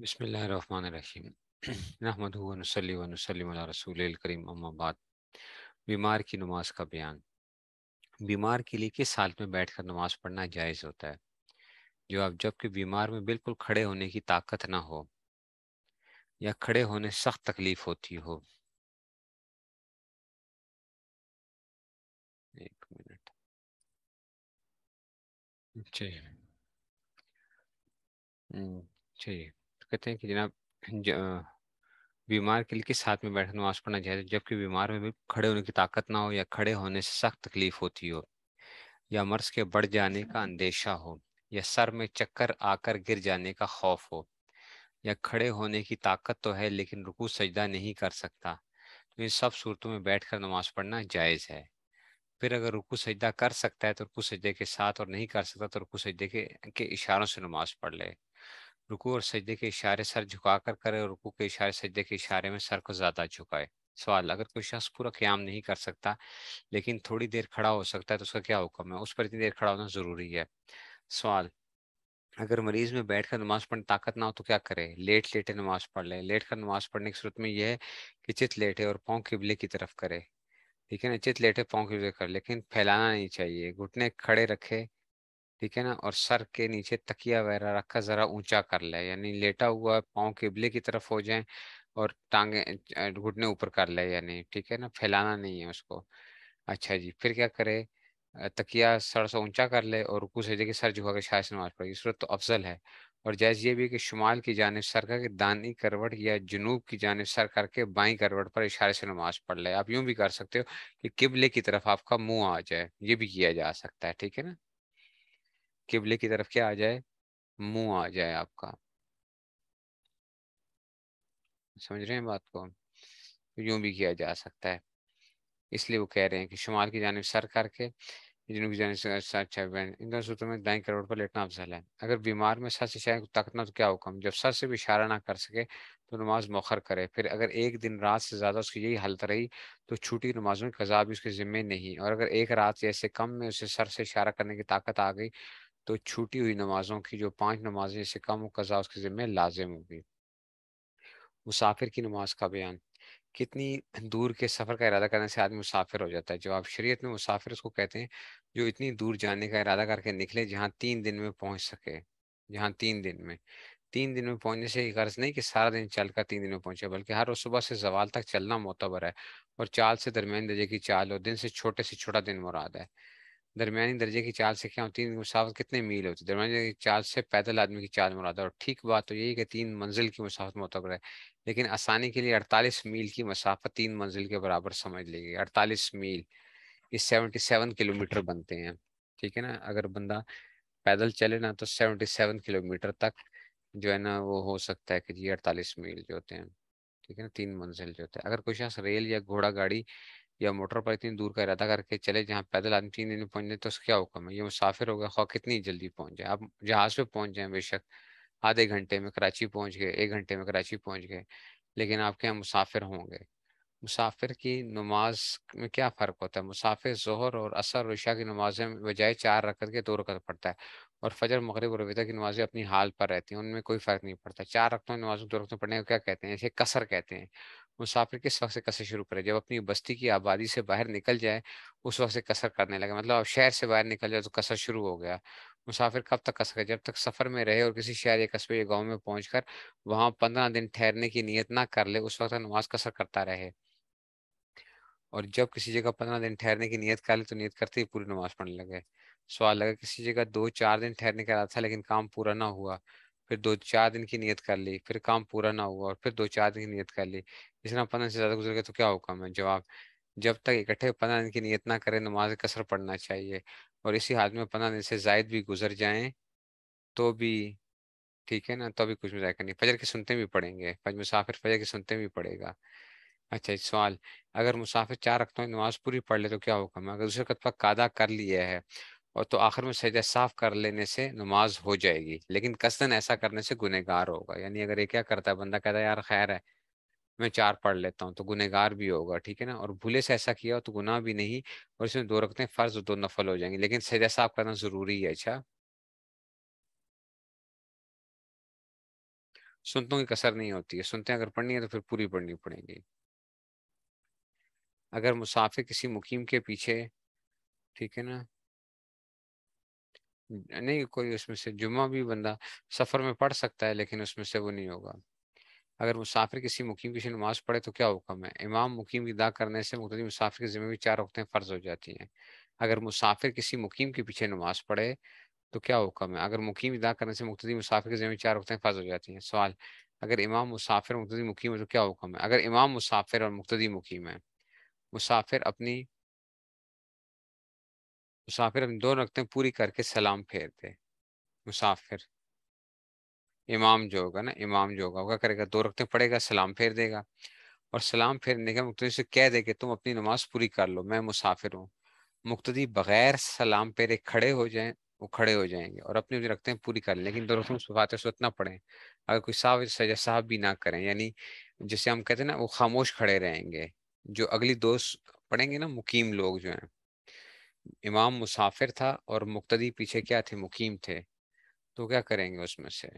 बसमीम रसूल करीम अम्माबाद बीमार की नमाज का बयान बीमार के लिए किस हालत में बैठकर नमाज पढ़ना जायज़ होता है जो आप जबकि बीमार में बिल्कुल खड़े होने की ताकत ना हो या खड़े होने सख्त तकलीफ होती हो एक मिनट जी हम्म, जी तो कहते हैं कि जनाब बीमार के लिए किस हाथ में बैठ नमाज पढ़ना चाहिए जबकि बीमार में भी खड़े होने की ताकत ना हो या खड़े होने से सख्त तकलीफ होती हो या मर्ज के बढ़ जाने का अंदेशा हो या सर में चक्कर आकर गिर जाने का खौफ हो या खड़े होने की ताकत तो है लेकिन रुकू सजदा नहीं कर सकता तो इन सब सूरतों में बैठ कर नमाज पढ़ना जायज़ है फिर अगर रुकू सजदा कर सकता है तो रुकू सजदे के साथ और नहीं कर सकता तो रुकू सजदे के, के इशारों से नमाज पढ़ ले रुकू और सजदे के इशारे सर कर करे और रुकू के इशारे सजदे के इशारे में सर को ज़्यादा झुकाए सवाल अगर कोई शख्स पूरा क्याम नहीं कर सकता लेकिन थोड़ी देर खड़ा हो सकता है तो उसका क्या हुक्म है उस पर इतनी देर खड़ा होना ज़रूरी है सवाल अगर मरीज में बैठ कर नमाज पढ़ने ताकत ना हो तो क्या करे लेट लेटे नमाज पढ़ ले लेट कर नमाज पढ़ने की सूरत में यह है कि चित लेटे और पाँव किबले की तरफ करे ठीक है ना चित लेटे पाँव किबले कर लेकिन फैलाना नहीं चाहिए घुटने खड़े रखे ठीक है ना और सर के नीचे तकिया वगैरह रखा ज़रा ऊंचा कर ले यानी लेटा हुआ पाँव किबले की तरफ हो जाए और टांगे घुटने ऊपर कर ले यानी ठीक है ना फैलाना नहीं है उसको अच्छा जी फिर क्या करे तकिया सर से ऊंचा कर ले और रुकू सजे के सर झुका के शायद नमाज पढ़ेगी सूरत तो अफजल है और जायज़ ये भी कि शुमाल की जानब सर का दानी करवट या जनूब की जानब सर करके बाई करवट पर इशारे से नमाज पढ़ ले आप यूं भी कर सकते हो कि किबले की तरफ आपका मुंह आ जाए ये भी किया जा सकता है ठीक है ना किबले की तरफ क्या आ जाए मुंह आ जाए आपका समझ रहे हैं बात को तो यूं भी किया जा सकता है इसलिए वो कह रहे हैं कि शुमाल की जानब सर करके जिनों की जानब इन दोनों सूत्रों में दाई करोड़ पर लेटना अफजल है अगर बीमार में सर से शायद तकना तो क्या हुक्म जब सर से भी इशारा ना कर सके तो नमाज मौखर करे फिर अगर एक दिन रात से ज़्यादा उसकी यही हालत रही तो छूटी नमाजों की कज़ा भी उसके ज़िम्मे नहीं और अगर एक रात जैसे कम में उसे सर से इशारा करने की ताकत आ गई तो छूटी हुई नमाजों की जो पांच नमाजें से कम हो कज़ा उसके ज़िम्मे लाजिम होगी मुसाफिर की नमाज का बयान कितनी दूर के सफ़र का इरादा करने से आदमी मुसाफिर हो जाता है आप शरीयत में मुसाफिर उसको कहते हैं जो इतनी दूर जाने का इरादा करके निकले जहाँ तीन दिन में पहुँच सके जहाँ तीन दिन में तीन दिन में पहुंचने से गर्ज नहीं कि सारा दिन चल कर तीन दिन में पहुंचे बल्कि हर रोज सुबह से जवाल तक चलना मोतबर है और चाल से दरमियान दर्जे की चाल और दिन से छोटे से छोटा दिन मुराद है दरमियानी दर्जे की चाल से क्या तीन मुसाफत कितने मील होती है दरमिया की चाल से पैदल आदमी की चाल मुरादा और ठीक बात तो यही कि तीन मंजिल की मुसाफत मुतबर है लेकिन आसानी के लिए अड़तालीस मील की मसाफत तीन मंजिल के बराबर समझ लेगी अड़तालीस मील ये सेवेंटी सेवन किलोमीटर बनते हैं ठीक है ना अगर बंदा पैदल चले ना तो सेवनटी सेवन किलोमीटर तक जो है ना वो हो सकता है कि जी अड़तालीस मील जो होते हैं ठीक है ना तीन मंजिल जो होते हैं अगर कोई शख्स रेल या घोड़ा गाड़ी या मोटर पर इतनी दूर का इरादा करके चले जहाँ पैदल आदमी तीन दिन में पहुँच जाए तो क्या हुक्म है ये मुसाफिर होगा खौ कितनी जल्दी पहुंच जाए आप जहाज़ पे पहुँच जाए बेशक आधे घंटे में कराची पहुंच गए एक घंटे में कराची पहुँच गए लेकिन आपके यहाँ मुसाफिर होंगे मुसाफिर की नमाज में क्या फ़र्क होता है मुसाफिर जहर और असर और की नमाज में बजाय चार रकत के दो रकत पड़ता है और फजर मगरब और रविता की नमाजें अपनी हाल पर रहती हैं उनमें कोई फ़र्क नहीं पड़ता चार रकतों नमाज दो रकतों पढ़ने को क्या कहते हैं इसे कसर कहते हैं मुसाफिर किस वक्त से कसर शुरू करे जब अपनी बस्ती की आबादी से बाहर निकल जाए उस वक्त से कसर करने लगे मतलब अब शहर से बाहर निकल जाए तो कसर शुरू हो गया मुसाफिर कब तक कसर जब तक सफ़र में रहे और किसी शहर या कस्बे या गाँव में पहुँच कर वहाँ पंद्रह दिन ठहरने की नीयत ना कर ले उस वक्त नमाज कसर करता रहे और जब किसी जगह पंद्रह दिन ठहरने की नीयत कर ले तो नीयत करते ही पूरी नमाज पढ़ने लगे सवाल लगा किसी जगह दो चार दिन ठहरने का रहा था लेकिन काम पूरा ना हुआ फिर दो चार दिन की नियत कर ली फिर काम पूरा ना हुआ और फिर दो चार दिन की नियत कर ली इस तरह पंद्रह से ज़्यादा गुजर गया तो क्या हुक्म है जवाब जब तक इकट्ठे पंद्रह दिन की नियत ना करें नमाज कसर पढ़ना चाहिए और इसी हाल में पंद्रह दिन से जायद भी गुजर जाए तो भी ठीक है ना तो भी कुछ मजाक नहीं फजर की सुनते भी पड़ेंगे मुसाफिर फजर की सुनते भी पड़ेगा अच्छा इस सवाल अगर मुसाफिर चार रखता हूँ नमाज पूरी पढ़ ले तो क्या हुक्म है अगर दूसरे कतबा कादा कर लिया है और तो आखिर में सजदा साफ कर लेने से नमाज हो जाएगी लेकिन कसदन ऐसा करने से गुनहगार होगा यानी अगर ये क्या करता है बंदा कहता है यार खैर है मैं चार पढ़ लेता हूँ तो गुनहगार भी होगा ठीक है ना और भूले से ऐसा किया तो गुनाह भी नहीं और इसमें दो रखते हैं फर्ज दो नफल हो जाएंगे लेकिन सजदा साफ करना जरूरी है अच्छा सुनतों की कसर नहीं होती है सुनते अगर पढ़नी है तो फिर पूरी पढ़नी पड़ेगी अगर मुसाफिर किसी मुकीम के पीछे ठीक है ना नहीं कोई उसमें से जुम्मा भी बंदा सफ़र में पढ़ सकता है लेकिन उसमें से वो नहीं होगा अगर मुसाफिर किसी मुकीम किसी नमाज पढ़े तो क्या हुक्म है इमाम मुकीम की अदा करने से मुख्त मुसाफिर के ज़िम्मे भी चार वक्तें फ़र्ज हो जाती हैं अगर मुसाफिर किसी मुकीम के पीछे नमाज पढ़े तो क्या हुक्म है अगर मुकीम अदा करने से मुख्त मुसाफिर के ज़िम्मे चार वक्तें फ़र्ज हो जाती हैं सवाल अगर इमाम मुसाफिर मुख्त मुकीम है तो क्या हुक्म है अगर इमाम मुसाफिर और मुख्त मुकीम है मुसाफिर अपनी मुसाफिर हम दोनों रखते हैं पूरी करके सलाम फेरते मुसाफिर इमाम जो होगा ना इमाम जो होगा होगा करेगा दो रखते पड़ेगा सलाम फेर देगा और सलाम फेरने का मुख्त से कह दे कि तुम अपनी नमाज पूरी कर लो मैं मुसाफिर हूँ मुख्तदी बगैर सलाम फेरे खड़े हो जाए वो खड़े हो जाएंगे और अपनी जो रखते हैं पूरी कर लें लेकिन दो रखते फातह सूरत ना पड़े अगर कोई साहब सजा साहब भी ना करें यानी जैसे हम कहते हैं ना वो खामोश खड़े रहेंगे जो अगली दोस्त पढ़ेंगे ना मुकीम लोग जो हैं इमाम मुसाफिर था और मुक्तदी पीछे क्या थे मुकीम थे तो क्या करेंगे उसमें से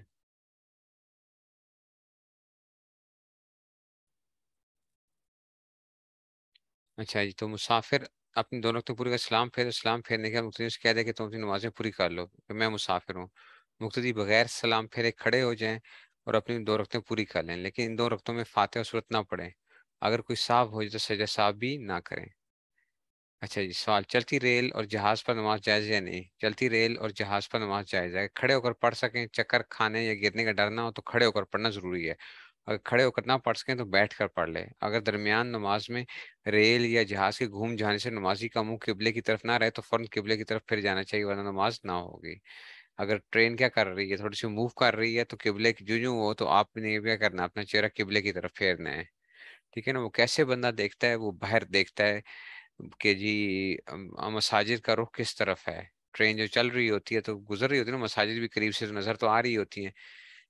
अच्छा जी तो मुसाफिर अपने दोनों तो पूरी का सलाम फेर सलाम फेरने के बाद मुख्तदी से कह दे कि तुम अपनी नमाजें पूरी कर लो कि मैं मुसाफिर हूँ मुख्तदी बगैर सलाम फेरे खड़े हो जाएं और अपनी दो रकतें पूरी कर लें लेकिन इन दो रकतों में फातह और सूरत ना पड़े अगर कोई साफ हो जाए तो सजा साफ भी ना करें अच्छा जी सवाल चलती रेल और जहाज पर नमाज जायज या नहीं चलती रेल और जहाज पर नमाज जायज है खड़े होकर पढ़ सकें चक्कर खाने या गिरने का डर ना हो तो खड़े होकर पढ़ना जरूरी है अगर खड़े होकर ना पढ़ सकें तो बैठ कर पढ़ लें अगर दरमियान नमाज में रेल या जहाज के घूम जाने से नमाजी का मुंह किबले की तरफ ना रहे तो फ़ौरन किबले की तरफ फिर जाना चाहिए वरना नमाज ना होगी अगर ट्रेन क्या कर रही है थोड़ी सी मूव कर रही है तो किबले की जूँ हो तो आपने क्या करना अपना चेहरा किबले की तरफ फेरना है ठीक है ना वो कैसे बंदा देखता है वो बाहर देखता है कि जी मसाजिद का रुख किस तरफ है ट्रेन जो चल रही होती है तो गुजर रही होती है ना मसाजिद भी करीब से नज़र तो आ रही होती हैं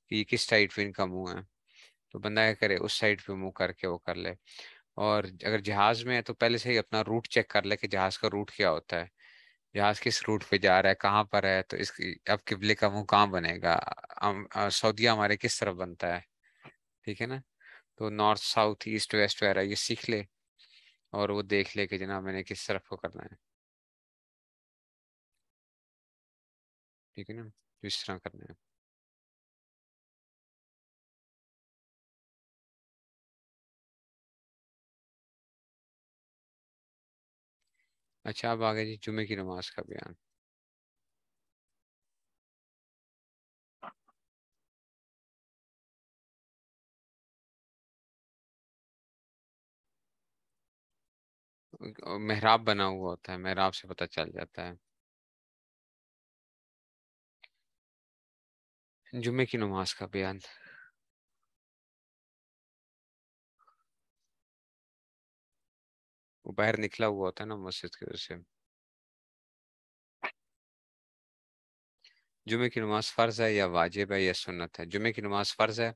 कि ये किस साइड पे इनका मुँह है तो बंदा क्या करे उस साइड पे मुँह करके वो कर ले और अगर जहाज़ में है तो पहले से ही अपना रूट चेक कर ले कि जहाज़ का रूट क्या होता है जहाज़ किस रूट पे जा रहा है कहाँ पर है तो इस अब किबले का मुँह कहाँ बनेगा सऊदिया हमारे किस तरफ बनता है ठीक है ना तो नॉर्थ साउथ ईस्ट वेस्ट वगैरह ये सीख ले और वो देख ले कि जनाब मैंने किस तरफ को करना है ठीक है ना इस तरह करना है अच्छा अब आगे जी जुमे की नमाज का बयान मेहराब बना हुआ होता है मेहराब से पता चल जाता है जुमे की नमाज का बयान वो बाहर निकला हुआ होता है ना मस्जिद की वजह से जुमे की नमाज फ़र्ज़ है या वाजिब है या सुन्नत है जुमे की नमाज फ़र्ज़ है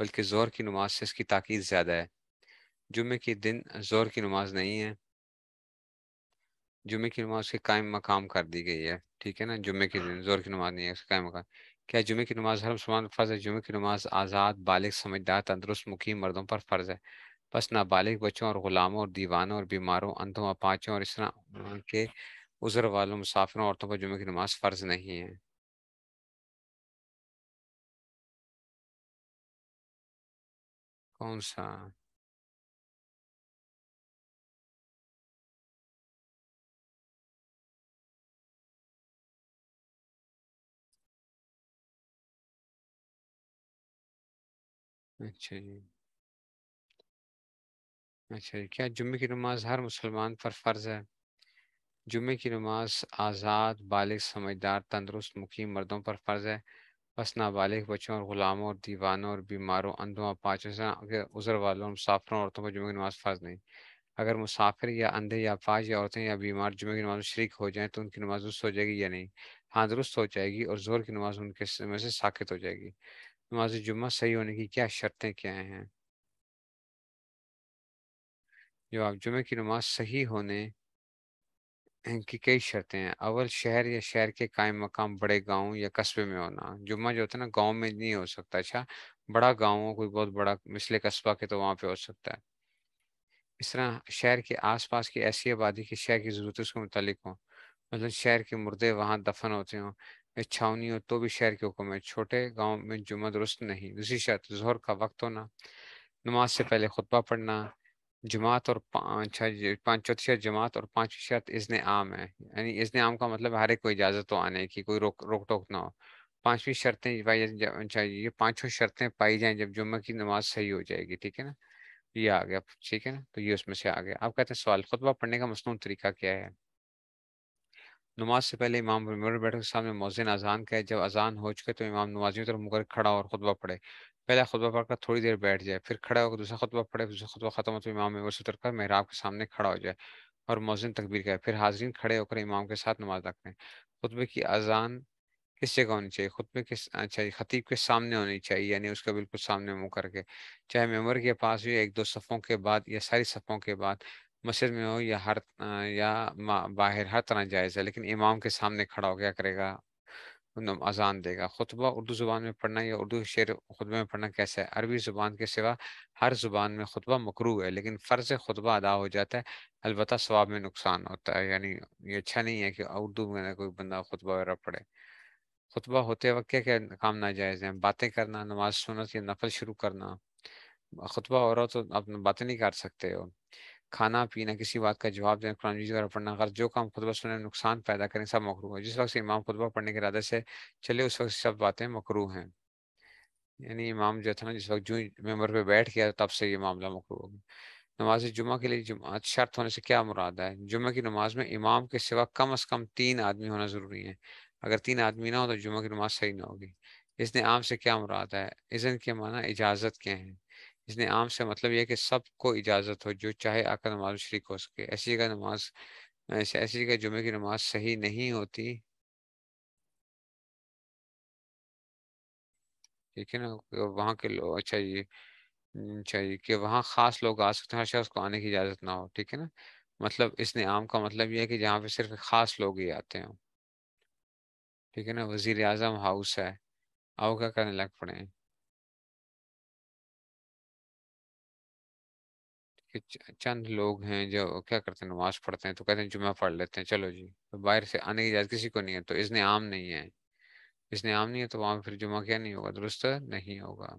बल्कि ज़ोर की नमाज से इसकी ताकीद ज़्यादा है जुमे के दिन जोर की नमाज नहीं है जुमे की नमाज के कायम मकाम कर दी गई है ठीक है ना जुमे के दिन जोर की नमाज नहीं है कायम मकाम क्या जुमे की नमाज हर मुसलमान फर्ज है जुमे की नमाज आज़ाद बालिग समझदार तंदरुस्त मुखी मर्दों पर फर्ज है बस नाबालिग बच्चों और ग़ुलामों और दीवानों और बीमारों अंधों अपाचों और इस तरह के उज़र वालों मुसाफिरों औरतों पर जुमे की नमाज फ़र्ज नहीं है कौन सा अच्छा जी अच्छा जी क्या जुम्मे की नमाज हर मुसलमान पर फ़र्ज है जुम्मे की नमाज आज़ाद बालिग समझदार तंदरुस्त मुखी मर्दों पर फ़र्ज है बस नाबालिग बच्चों और ग़ुलामों और दीवानों और बीमारों अंधों और पाचों से उज़र वालों मुसाफरों औरतों पर जुम्मे की नमाज फ़र्ज नहीं अगर मुसाफिर या अंधे या पाच या औरतें या बीमार जुम्मे की नमाज में शरीक हो जाएं तो उनकी नमाज दुरुस्त हो जाएगी या नहीं हाँ दुरुस्त हो जाएगी और जोर की नमाज उनके समय से साखित हो जाएगी नमाज जुम्मा सही होने की क्या शर्तें क्या हैं जवाब जुमे की नमाज सही होने की कई शर्तें हैं अवल शहर या शहर के कायम मकाम बड़े गांव या कस्बे में होना जुम्मा जो होता है ना गांव में नहीं हो सकता अच्छा बड़ा गांव हो कोई बहुत बड़ा मिसले कस्बा के तो वहां पे हो सकता है इस तरह शहर के आसपास की ऐसी आबादी की शहर की जरूरत के मुतालिक हो मतलब शहर के मुर्दे वहां दफन होते हों छावनी हो तो भी शहर के हुक्म है छोटे गांव में जुम्मे दुरुस्त नहीं दूसरी शर्त जहर का वक्त होना नमाज से पहले खुतबा पढ़ना जमात और पाँच चौथी शर्त जमात और पाँचवीं शर्त इजन आम है यानी इजन आम का मतलब हर एक को इजाज़त हो तो आने की कोई रोक रोक टोक ना हो पाँचवीं शर्तें चाहिए अच्छा, पाँचों शर्तें पाई जाएँ जब जुम्मे की नमाज सही हो जाएगी ठीक है ना ये आ गया ठीक है ना तो ये उसमें से आ गया आप कहते हैं सवाल खुतबा पढ़ने का मसनू तरीका क्या है नमाज से पहले इमाम मेरे के सामने मौजिन अजान कहे जब अजान हो चुके तो इमाम नमाजियों तरफ मुकर खड़ा और खुतबा पढ़े पहला खुतबा पढ़कर थोड़ी देर बैठ जाए फिर खड़ा होकर दूसरा खुतबा पढ़े दूसरा खुतबा खत्म हो तो इमाम उतर कर महराब के सामने खड़ा हो जाए और मौजिन तकबीर कहे फिर हाजरीन खड़े होकर इमाम के साथ नमाज अदा खुतबे की अजान किस जगह होनी चाहिए खुतबे के अच्छा खतीब के सामने होनी चाहिए यानी उसका बिल्कुल सामने मुँह करके चाहे मेम्बर के पास हुई एक दो सफ़ों के बाद या सारी सफ़ों के बाद मस्जिद में हो या हर या बाहर हर तरह जायज़ है लेकिन इमाम के सामने खड़ा हो क्या करेगा मतलब अजान देगा खुतबा उर्दू ज़ुबान में पढ़ना या उर्दू शेर खुतबे में पढ़ना कैसा है अरबी ज़ुबान के सिवा हर ज़ुबान में खुतबा मकरू है लेकिन फ़र्ज़ खुतबा अदा हो जाता है अलबत् स्वाब में नुकसान होता है यानी ये अच्छा नहीं है कि उर्दू में कोई बंदा खुतबा वगैरह पढ़े खुतबा होते वक्त क्या क्या काम नाजायज़ हैं बातें करना नमाज सुनत या नफल शुरू करना खुतबा हो रहा हो तो आप बातें नहीं कर सकते हो खाना पीना किसी बात का जवाब देना कुरान मजीद वगैरह पढ़ना अगर जो काम खुतबा सुनने में नुकसान पैदा करें सब मकरू है जिस वक्त इमाम खुतबा पढ़ने के इरादे से चले उस वक्त सब बातें मकरू हैं यानी इमाम जो था ना जिस वक्त जू मेम्बर पर बैठ गया तब से ये मामला मकरू हो गया नमाज जुमा के लिए जुमात शर्त होने से क्या मुराद है जुमे की नमाज में इमाम के सिवा कम अज़ कम तीन आदमी होना ज़रूरी है अगर तीन आदमी ना हो तो जुम्मे की नमाज सही ना होगी इसने आम से क्या मुराद है इज़न के माना इजाज़त के हैं इसने आम से मतलब यह कि सबको इजाज़त हो जो चाहे आकर नमाज शरीक हो सके ऐसी जगह नमाज ऐसी जगह जुमे की नमाज सही नहीं होती ठीक है ना वहाँ के लोग अच्छा ये अच्छा ये कि वहाँ ख़ास लोग आ सकते हैं हर उसको आने की इजाज़त ना हो ठीक है ना मतलब इसने आम का मतलब यह है कि जहाँ पे सिर्फ ख़ास लोग ही आते हों ठीक है ना वज़ी अजम हाउस है आओ क्या करने लग पड़े हैं कि चंद लोग हैं जो क्या करते हैं नमाज पढ़ते हैं तो कहते हैं जुम्मा पढ़ लेते हैं चलो जी तो बाहर से आने की इजाज़त किसी को नहीं है तो इसने आम नहीं है इसने आम नहीं है तो वहाँ फिर जुम्मा क्या नहीं होगा दुरुस्त नहीं होगा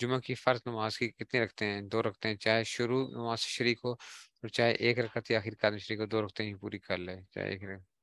जुम्मे की फ़र्ज नमाज की कितने रखते हैं दो रखते हैं चाहे शुरू नमाज शरीक हो और चाहे एक रकत या आखिरकार में शरीक हो दो रखते ही पूरी कर ले चाहे एक रखते